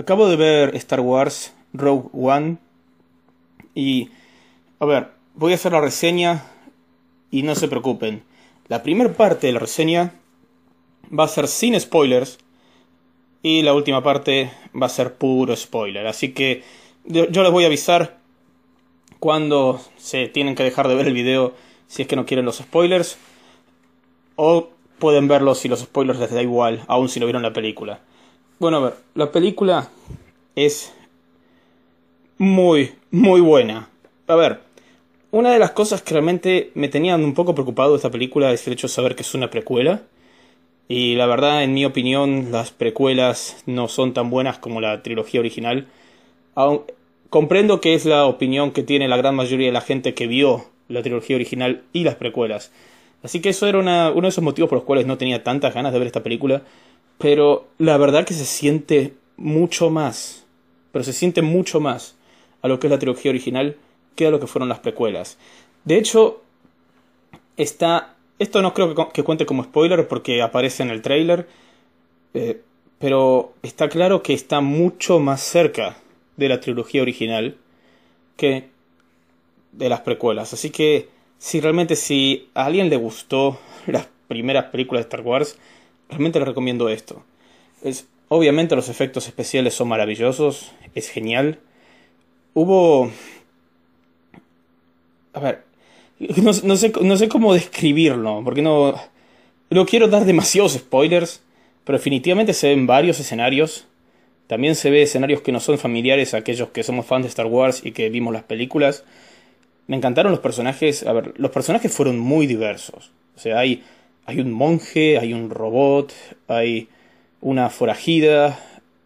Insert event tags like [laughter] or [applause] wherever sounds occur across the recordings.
Acabo de ver Star Wars Rogue One y, a ver, voy a hacer la reseña y no se preocupen. La primera parte de la reseña va a ser sin spoilers y la última parte va a ser puro spoiler. Así que yo les voy a avisar cuando se tienen que dejar de ver el video si es que no quieren los spoilers. O pueden verlo si los spoilers les da igual, aun si no vieron la película. Bueno, a ver, la película es muy, muy buena. A ver, una de las cosas que realmente me tenían un poco preocupado de esta película es el hecho de saber que es una precuela. Y la verdad, en mi opinión, las precuelas no son tan buenas como la trilogía original. comprendo que es la opinión que tiene la gran mayoría de la gente que vio la trilogía original y las precuelas. Así que eso era uno de esos motivos por los cuales no tenía tantas ganas de ver esta película. Pero la verdad que se siente mucho más, pero se siente mucho más a lo que es la trilogía original que a lo que fueron las precuelas. De hecho, está... Esto no creo que, cuente como spoiler porque aparece en el trailer, eh, pero está claro que está mucho más cerca de la trilogía original que de las precuelas. Así que si realmente si a alguien le gustó las primeras películas de Star Wars, realmente les recomiendo esto. Es, obviamente los efectos especiales son maravillosos, es genial. Hubo... A ver, [laughs] no, sé, no sé cómo describirlo, porque no... No quiero dar demasiados spoilers, pero definitivamente se ven varios escenarios. También se ve escenarios que no son familiares a aquellos que somos fans de Star Wars y que vimos las películas. Me encantaron los personajes. A ver, los personajes fueron muy diversos. O sea, hay hay un monje, hay un robot, hay una forajida,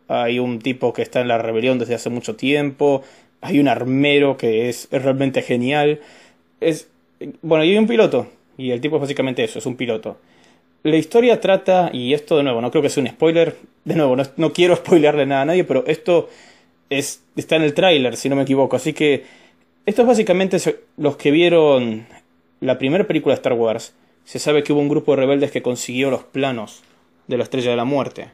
hay un tipo que está en la rebelión desde hace mucho tiempo, hay un armero que es, realmente genial. Es, bueno, y hay un piloto, y el tipo es básicamente eso, es un piloto. La historia trata, y esto de nuevo, no creo que sea un spoiler, de nuevo, no, quiero spoilerle nada a nadie, pero esto es, está en el tráiler, si no me equivoco, así que esto es básicamente los que vieron la primera película de Star Wars se sabe que hubo un grupo de rebeldes que consiguió los planos de la Estrella de la Muerte.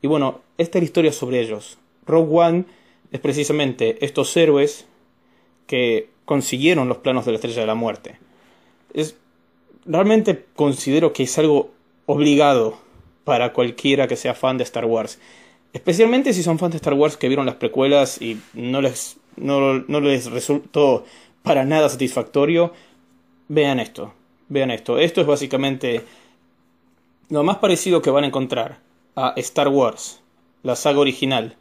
Y bueno, esta es la historia sobre ellos. Rogue One es precisamente estos héroes que consiguieron los planos de la Estrella de la Muerte. Es, realmente considero que es algo obligado para cualquiera que sea fan de Star Wars. Especialmente si son fans de Star Wars que vieron las precuelas y no les, no les resultó para nada satisfactorio, vean esto. Vean esto, esto es básicamente lo más parecido que van a encontrar a Star Wars, la saga original,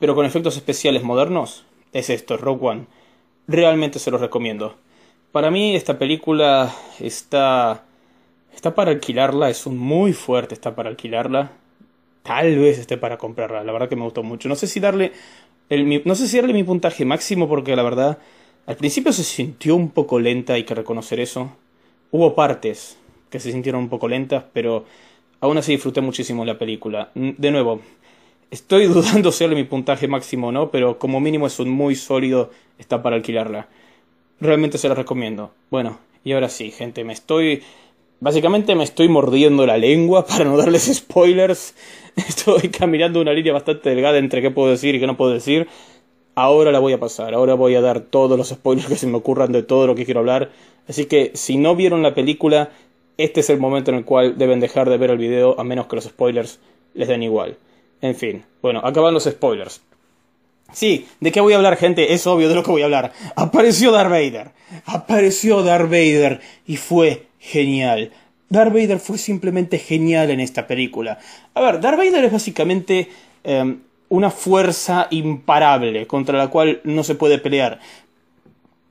pero con efectos especiales modernos, es esto, Rogue One. Realmente se los recomiendo. Para mí esta película está está para alquilarla, es muy fuerte, está para alquilarla. Tal vez esté para comprarla, la verdad que me gustó mucho. No sé si darle el, no sé si darle mi puntaje máximo porque la verdad al principio se sintió un poco lenta, hay que reconocer eso. Hubo partes que se sintieron un poco lentas, pero aún así disfruté muchísimo la película. De nuevo, estoy [laughs] dudando si mi puntaje máximo o no, pero como mínimo es un muy sólido, está para alquilarla. Realmente se la recomiendo. Bueno, y ahora sí, gente, me estoy... Básicamente me estoy mordiendo la lengua [laughs] para no darles spoilers. [laughs] Estoy caminando una línea bastante delgada entre qué puedo decir y qué no puedo decir ahora la voy a pasar, ahora voy a dar todos los spoilers que se me ocurran de todo lo que quiero hablar. Así que si no vieron la película, este es el momento en el cual deben dejar de ver el video a menos que los spoilers les den igual. En fin, bueno, acaban los spoilers. Sí, ¿de qué voy a hablar, gente? Es obvio de lo que voy a hablar. Apareció Darth Vader. Apareció Darth Vader y fue genial. Darth Vader fue simplemente genial en esta película. A ver, Darth Vader es básicamente em, una fuerza imparable contra la cual no se puede pelear.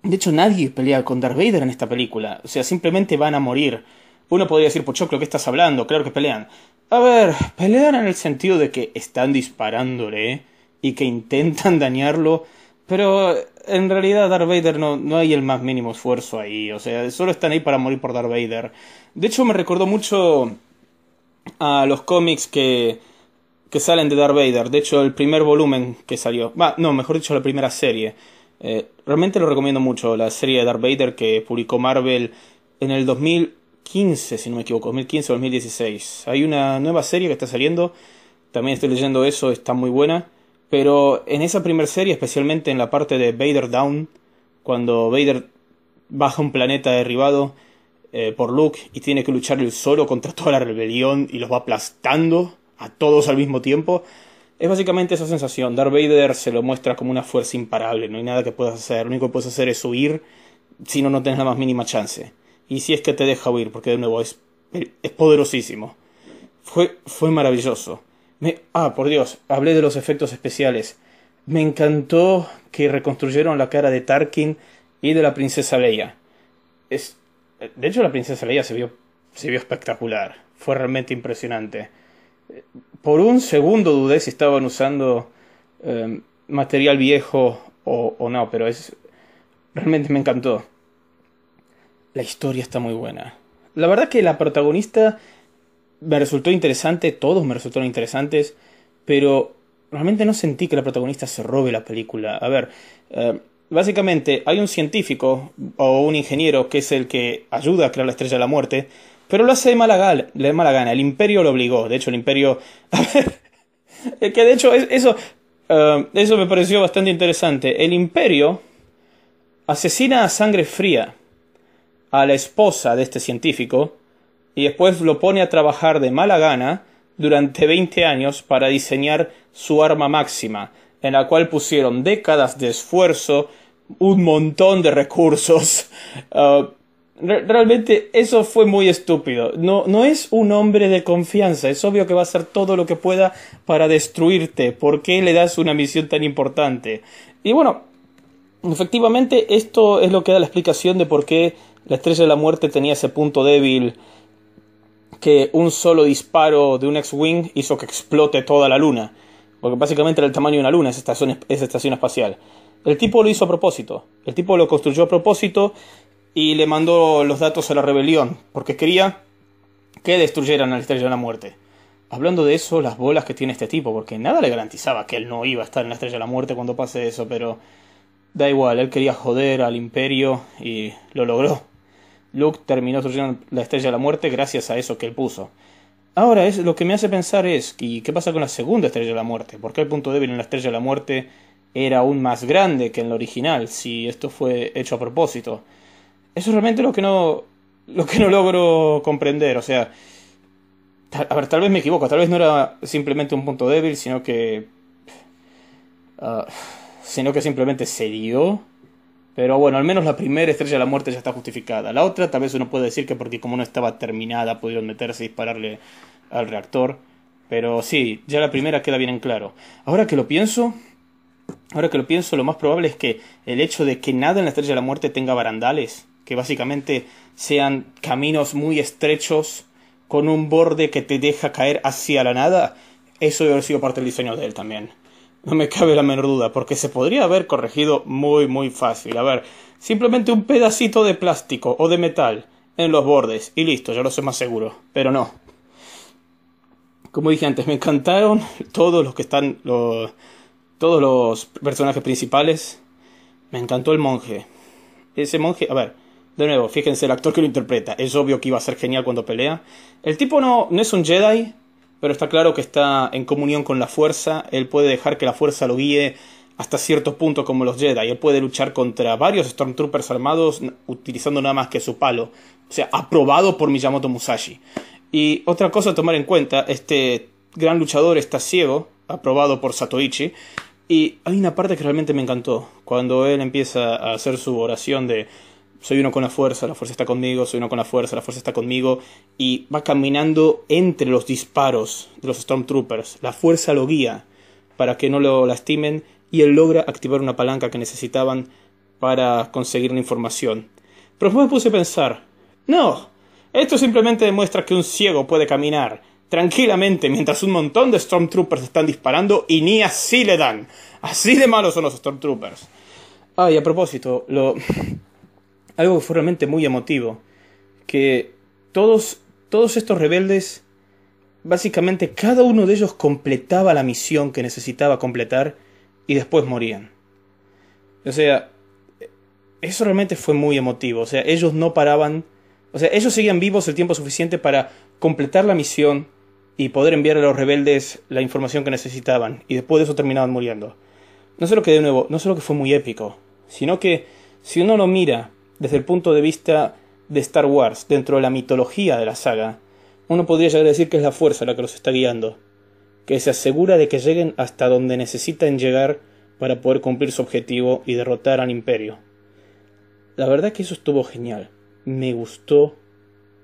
De hecho, nadie pelea con Darth Vader en esta película. O sea, simplemente van a morir. Uno podría decir, pues, Choclo, ¿qué estás hablando? Claro que pelean. A ver, pelean en el sentido de que están disparándole y que intentan [laughs] dañarlo, pero en realidad Darth Vader no, no hay el más mínimo esfuerzo ahí. O sea, solo están ahí para morir por Darth Vader. De hecho, me recordó mucho a los cómics que que salen de Darth Vader. De hecho, el primer volumen que salió, bah, no, mejor dicho, la primera serie. Eh, realmente lo recomiendo mucho, la serie de Darth Vader que publicó Marvel en el 2015, si no me equivoco, 2015 o 2016. Hay una nueva serie que está saliendo, también estoy leyendo eso, está muy buena. Pero en esa primera serie, especialmente en la parte de Vader Down, cuando Vader baja un planeta derribado eh, por Luke y tiene que luchar él solo contra toda la rebelión y los va aplastando a todos al mismo tiempo. Es básicamente esa sensación. Darth Vader se lo muestra como una fuerza imparable. No hay nada que puedas hacer. Lo único que puedes hacer es huir si no, no tienes la más mínima chance. Y si es que te deja huir, porque de nuevo es, es poderosísimo. Fue, fue maravilloso. ah, por Dios, hablé de los efectos especiales. Me encantó que reconstruyeron la cara de Tarkin y de la princesa Leia. Es, de hecho, la princesa Leia se vio, se vio espectacular. Fue realmente impresionante por un segundo dudé si estaban usando eh, material viejo o, o, no, pero es realmente me encantó. La historia está muy buena. La verdad que la protagonista me resultó interesante, todos me resultaron interesantes, pero realmente no sentí que la protagonista se robe la película. A ver, eh, básicamente hay un científico o un ingeniero que es el que ayuda a crear la estrella de la muerte, pero lo hace de mala, gana, gana. El imperio lo obligó. De hecho, el imperio... [laughs] A ver, que de hecho eso, eh, eso me pareció bastante interesante. El imperio asesina a sangre fría a la esposa de este científico y después lo pone a trabajar de mala gana durante 20 años para diseñar su arma máxima, en la cual pusieron décadas de esfuerzo, un montón de recursos, [laughs] eh, realmente eso fue muy estúpido. No, no es un hombre de confianza. Es obvio que va a hacer todo lo que pueda para destruirte. ¿Por qué le das una misión tan importante? Y bueno, efectivamente esto es lo que da la explicación de por qué la Estrella de la Muerte tenía ese punto débil que un solo disparo de un X-Wing hizo que explote toda la luna. Porque básicamente era el tamaño de una luna esa estación, esa estación espacial. El tipo lo hizo a propósito. El tipo lo construyó a propósito y le mandó los datos a la rebelión, porque quería que destruyeran la Estrella de la Muerte. Hablando de eso, las bolas que tiene este tipo, porque nada le garantizaba que él no iba a estar en la Estrella de la Muerte cuando pase eso, pero da igual, él quería joder al imperio y lo logró. Luke terminó destruyendo la Estrella de la Muerte gracias a eso que él puso. Ahora, es, lo que me hace pensar es, ¿y qué pasa con la segunda Estrella de la Muerte? Porque el punto débil en la Estrella de la Muerte era aún más grande que en la original, si esto fue hecho a propósito? Eso es realmente lo que no, lo que no logro comprender. O sea, a ver, tal vez me equivoco, tal vez no era simplemente un punto débil, sino que. Ah, sino que simplemente se dio. Pero bueno, al menos la primera estrella de la muerte ya está justificada. La otra, tal vez uno puede decir que porque como no estaba terminada, pudieron meterse y dispararle al reactor. Pero sí, ya la primera queda bien en claro. Ahora que lo pienso, ahora que lo pienso, lo más probable es que el hecho de que nada en la estrella de la muerte tenga barandales que básicamente sean caminos muy estrechos con un borde que te deja caer hacia la nada, eso debe haber sido parte del diseño de él también. No me cabe la menor duda, porque se podría haber corregido muy muy fácil. A ver, simplemente un pedacito de plástico o de metal en los bordes y listo, ya lo sé más seguro, pero no. Como dije antes, me encantaron todos los que están los, todos los personajes principales. Me encantó el monje. Ese monje, a ver, de nuevo, fíjense el actor que lo interpreta. Es obvio que iba a ser genial cuando pelea. El tipo no, no es un Jedi, pero está claro que está en comunión con la fuerza. Él puede dejar que la fuerza lo guíe hasta cierto punto como los Jedi. Él puede luchar contra varios Stormtroopers armados utilizando nada más que su palo. O sea, aprobado por Miyamoto Musashi. Y otra cosa a tomar en cuenta, este gran luchador está ciego, aprobado por Satoichi. Y hay una parte que realmente me encantó, cuando él empieza a hacer su oración de soy uno con la fuerza, la fuerza está conmigo, soy uno con la fuerza, la fuerza está conmigo, y va caminando entre los disparos de los Stormtroopers. La fuerza lo guía para que no lo lastimen y él logra activar una palanca que necesitaban para conseguir la información. Pero después me puse a pensar, no, esto simplemente demuestra que un ciego puede caminar tranquilamente mientras un montón de Stormtroopers están disparando y ni así le dan. Así de malos son los Stormtroopers. Ay, a propósito, lo algo que fue realmente muy emotivo, que todos, todos estos rebeldes, básicamente cada uno de ellos completaba la misión que necesitaba completar y después morían. O sea, eso realmente fue muy emotivo, o sea, ellos no paraban, o sea, ellos seguían vivos el tiempo suficiente para completar la misión y poder enviar a los rebeldes la información que necesitaban, y después de eso terminaban muriendo. No solo que de nuevo, no solo que fue muy épico, sino que si uno lo mira desde el punto de vista de Star Wars, dentro de la mitología de la saga, uno podría llegar a decir que es la fuerza la que los está guiando, que se asegura de que lleguen hasta donde necesitan llegar para poder cumplir su objetivo y derrotar al imperio. La verdad es que eso estuvo genial, me gustó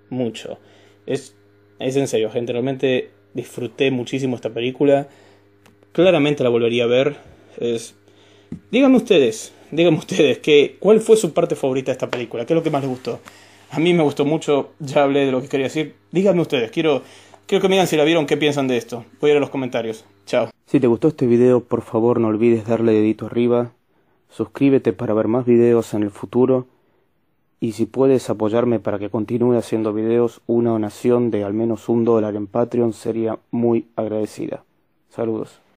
mucho. Es, es en serio, gente, realmente disfruté muchísimo esta película, claramente la volvería a ver. Es, díganme ustedes, díganme ustedes, ¿cuál fue su parte favorita de esta película? ¿Qué es lo que más les gustó? A mí me gustó mucho, ya hablé de lo que quería decir. Díganme ustedes, quiero, quiero que me digan si la vieron, qué piensan de esto. Voy a ir a los comentarios. Chao. Si te gustó este video, por favor no olvides darle dedito arriba. Suscríbete para ver más videos en el futuro. Y si puedes apoyarme para que continúe haciendo videos, una donación de al menos un dólar en Patreon sería muy agradecida. Saludos.